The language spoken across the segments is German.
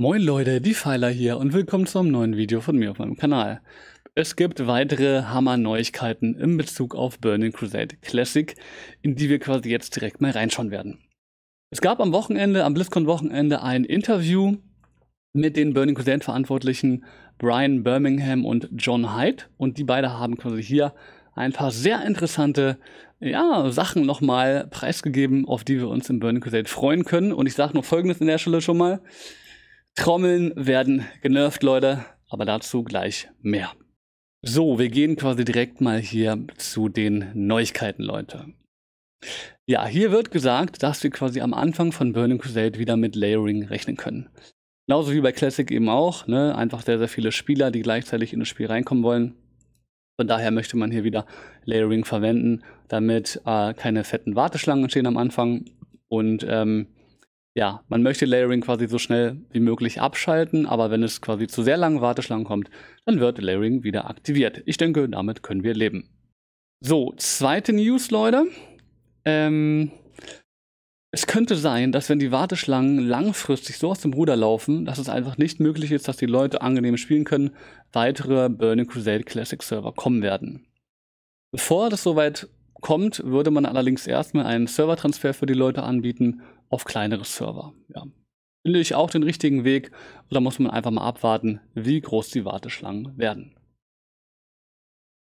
Moin Leute, die Pfeiler hier und willkommen zu einem neuen Video von mir auf meinem Kanal. Es gibt weitere Hammer-Neuigkeiten in Bezug auf Burning Crusade Classic, in die wir quasi jetzt direkt mal reinschauen werden. Es gab am Wochenende, am BlizzCon-Wochenende ein Interview mit den Burning Crusade-Verantwortlichen Brian Birmingham und John Hyde und die beide haben quasi hier ein paar sehr interessante ja, Sachen nochmal preisgegeben, auf die wir uns im Burning Crusade freuen können. Und ich sage nur Folgendes in der Stelle schon mal. Trommeln werden genervt, Leute, aber dazu gleich mehr. So, wir gehen quasi direkt mal hier zu den Neuigkeiten, Leute. Ja, hier wird gesagt, dass wir quasi am Anfang von Burning Crusade wieder mit Layering rechnen können. Genauso wie bei Classic eben auch, ne? einfach sehr, sehr viele Spieler, die gleichzeitig in das Spiel reinkommen wollen. Von daher möchte man hier wieder Layering verwenden, damit äh, keine fetten Warteschlangen entstehen am Anfang und ähm, ja, man möchte Layering quasi so schnell wie möglich abschalten, aber wenn es quasi zu sehr langen Warteschlangen kommt, dann wird Layering wieder aktiviert. Ich denke, damit können wir leben. So, zweite News, Leute. Ähm, es könnte sein, dass wenn die Warteschlangen langfristig so aus dem Ruder laufen, dass es einfach nicht möglich ist, dass die Leute angenehm spielen können, weitere Burning Crusade Classic Server kommen werden. Bevor das soweit kommt, würde man allerdings erstmal einen Servertransfer für die Leute anbieten auf kleinere Server. Ja. Finde ich auch den richtigen Weg oder muss man einfach mal abwarten, wie groß die Warteschlangen werden.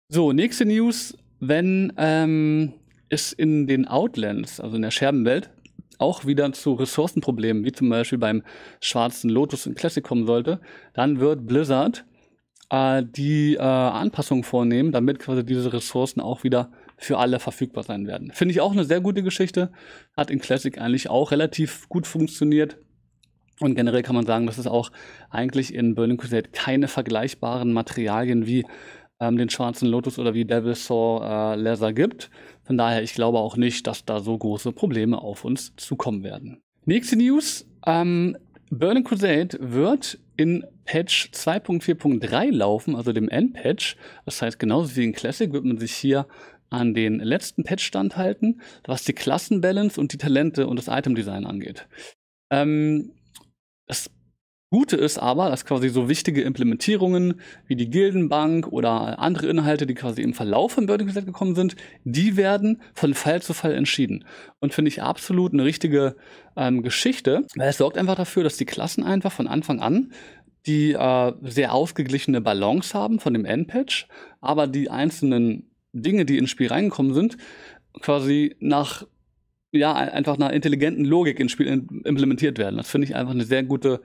So, nächste News, wenn ähm, es in den Outlands, also in der Scherbenwelt, auch wieder zu Ressourcenproblemen, wie zum Beispiel beim schwarzen Lotus in Classic kommen sollte, dann wird Blizzard äh, die äh, Anpassungen vornehmen, damit quasi diese Ressourcen auch wieder für alle verfügbar sein werden. Finde ich auch eine sehr gute Geschichte. Hat in Classic eigentlich auch relativ gut funktioniert. Und generell kann man sagen, dass es auch eigentlich in Burning Crusade keine vergleichbaren Materialien wie ähm, den schwarzen Lotus oder wie Devil Saw äh, Leather gibt. Von daher, ich glaube auch nicht, dass da so große Probleme auf uns zukommen werden. Nächste News. Ähm, Burning Crusade wird in Patch 2.4.3 laufen, also dem Endpatch. Das heißt, genauso wie in Classic wird man sich hier an den letzten Patch standhalten, was die Klassenbalance und die Talente und das Itemdesign angeht. Ähm, das Gute ist aber, dass quasi so wichtige Implementierungen wie die Gildenbank oder andere Inhalte, die quasi im Verlauf von Burning Crusade gekommen sind, die werden von Fall zu Fall entschieden. Und finde ich absolut eine richtige ähm, Geschichte, weil es sorgt einfach dafür, dass die Klassen einfach von Anfang an die äh, sehr ausgeglichene Balance haben von dem Endpatch, aber die einzelnen Dinge, die ins Spiel reingekommen sind, quasi nach ja, einfach einer intelligenten Logik ins Spiel implementiert werden. Das finde ich einfach eine sehr gute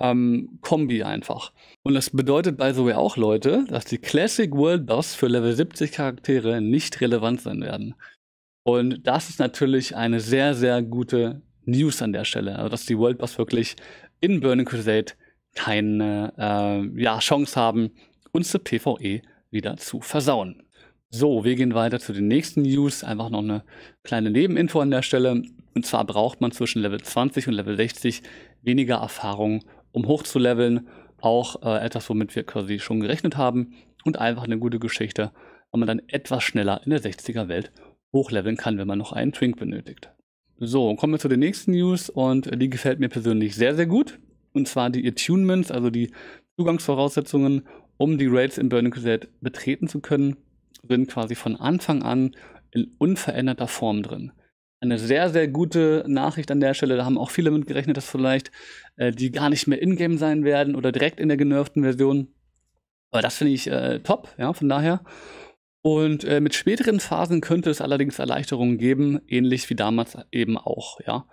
ähm, Kombi einfach. Und das bedeutet, by the way, auch, Leute, dass die Classic World Boss für Level 70 Charaktere nicht relevant sein werden. Und das ist natürlich eine sehr, sehr gute News an der Stelle. Also, dass die World Boss wirklich in Burning Crusade keine äh, ja, Chance haben, uns zur PvE wieder zu versauen. So, wir gehen weiter zu den nächsten News. Einfach noch eine kleine Nebeninfo an der Stelle. Und zwar braucht man zwischen Level 20 und Level 60 weniger Erfahrung, um hochzuleveln, auch äh, etwas, womit wir quasi schon gerechnet haben und einfach eine gute Geschichte, weil man dann etwas schneller in der 60er Welt hochleveln kann, wenn man noch einen Trink benötigt. So, kommen wir zu den nächsten News und die gefällt mir persönlich sehr, sehr gut. Und zwar die Attunements, also die Zugangsvoraussetzungen, um die Raids in Burning Crusade betreten zu können, sind quasi von Anfang an in unveränderter Form drin eine sehr, sehr gute Nachricht an der Stelle. Da haben auch viele mit gerechnet, dass vielleicht äh, die gar nicht mehr in-game sein werden oder direkt in der genervten Version. Aber das finde ich äh, top, ja, von daher. Und äh, mit späteren Phasen könnte es allerdings Erleichterungen geben, ähnlich wie damals eben auch, ja.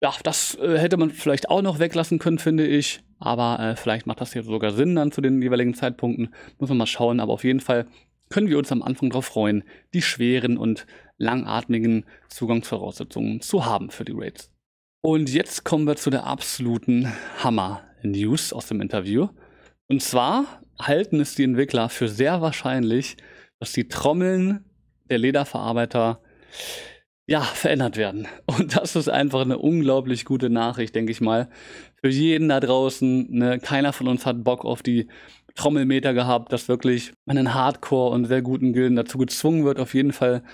Ja, das äh, hätte man vielleicht auch noch weglassen können, finde ich. Aber äh, vielleicht macht das hier sogar Sinn dann zu den jeweiligen Zeitpunkten. Muss man mal schauen. Aber auf jeden Fall können wir uns am Anfang darauf freuen, die schweren und langatmigen Zugangsvoraussetzungen zu haben für die Raids. Und jetzt kommen wir zu der absoluten Hammer-News aus dem Interview. Und zwar halten es die Entwickler für sehr wahrscheinlich, dass die Trommeln der Lederverarbeiter ja, verändert werden. Und das ist einfach eine unglaublich gute Nachricht, denke ich mal. Für jeden da draußen. Ne? Keiner von uns hat Bock auf die Trommelmeter gehabt, dass wirklich man in Hardcore und sehr guten Gilden dazu gezwungen wird, auf jeden Fall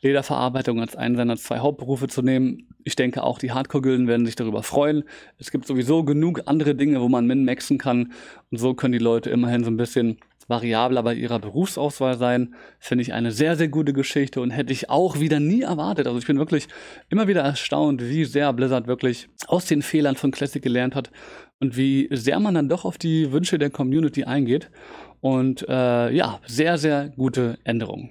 Lederverarbeitung als einen seiner zwei Hauptberufe zu nehmen. Ich denke, auch die Hardcore-Gilden werden sich darüber freuen. Es gibt sowieso genug andere Dinge, wo man min-maxen kann. Und so können die Leute immerhin so ein bisschen variabler bei ihrer Berufsauswahl sein. Finde ich eine sehr, sehr gute Geschichte und hätte ich auch wieder nie erwartet. Also ich bin wirklich immer wieder erstaunt, wie sehr Blizzard wirklich aus den Fehlern von Classic gelernt hat und wie sehr man dann doch auf die Wünsche der Community eingeht. Und äh, ja, sehr, sehr gute Änderungen.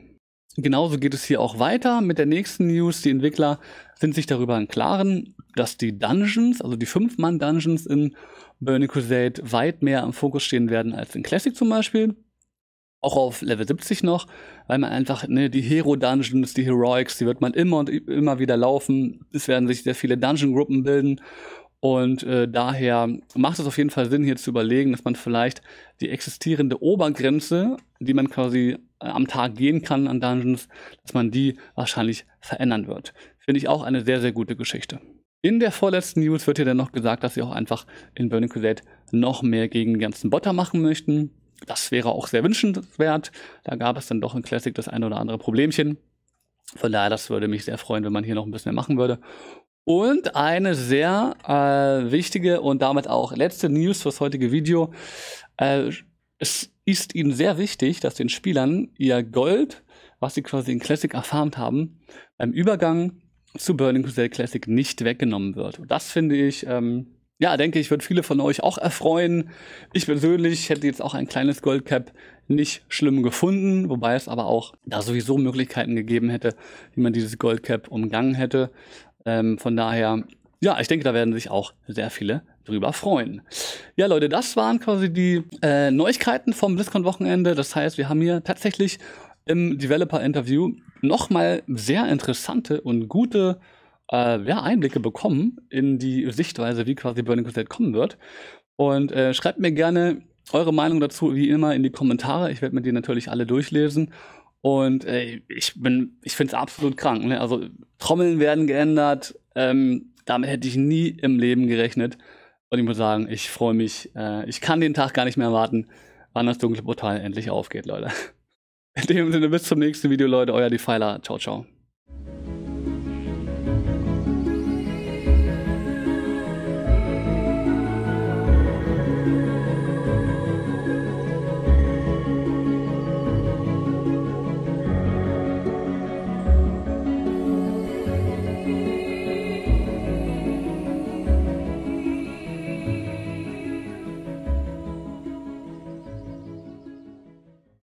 Genauso geht es hier auch weiter mit der nächsten News. Die Entwickler sind sich darüber im Klaren, dass die Dungeons, also die Fünf-Mann-Dungeons in Burning Crusade weit mehr im Fokus stehen werden als in Classic zum Beispiel. Auch auf Level 70 noch, weil man einfach, ne, die Hero-Dungeons, die Heroics, die wird man immer und immer wieder laufen. Es werden sich sehr viele Dungeon-Gruppen bilden und äh, daher macht es auf jeden Fall Sinn, hier zu überlegen, dass man vielleicht die existierende Obergrenze, die man quasi äh, am Tag gehen kann an Dungeons, dass man die wahrscheinlich verändern wird. Finde ich auch eine sehr, sehr gute Geschichte. In der vorletzten News wird hier dann noch gesagt, dass sie auch einfach in Burning Crusade noch mehr gegen die ganzen Botter machen möchten. Das wäre auch sehr wünschenswert. Da gab es dann doch in Classic das eine oder andere Problemchen. Von daher, das würde mich sehr freuen, wenn man hier noch ein bisschen mehr machen würde. Und eine sehr äh, wichtige und damit auch letzte News fürs heutige Video. Äh, es ist ihnen sehr wichtig, dass den Spielern ihr Gold, was sie quasi in Classic erfarmt haben, beim Übergang zu Burning Crusade Classic nicht weggenommen wird. Und das finde ich, ähm, ja, denke ich, wird viele von euch auch erfreuen. Ich persönlich hätte jetzt auch ein kleines Goldcap nicht schlimm gefunden, wobei es aber auch da sowieso Möglichkeiten gegeben hätte, wie man dieses Goldcap umgangen hätte. Ähm, von daher, ja, ich denke, da werden sich auch sehr viele drüber freuen. Ja, Leute, das waren quasi die äh, Neuigkeiten vom BlizzCon-Wochenende. Das heißt, wir haben hier tatsächlich im Developer-Interview nochmal sehr interessante und gute äh, ja, Einblicke bekommen in die Sichtweise, wie quasi Burning Crusade kommen wird. Und äh, schreibt mir gerne eure Meinung dazu, wie immer, in die Kommentare. Ich werde mir die natürlich alle durchlesen und äh, ich bin, ich finde es absolut krank. Ne? Also Trommeln werden geändert. Ähm, damit hätte ich nie im Leben gerechnet. Und ich muss sagen, ich freue mich. Äh, ich kann den Tag gar nicht mehr erwarten, wann das dunkle Portal endlich aufgeht, Leute. In dem Sinne, bis zum nächsten Video, Leute. Euer Defiler. Ciao, ciao.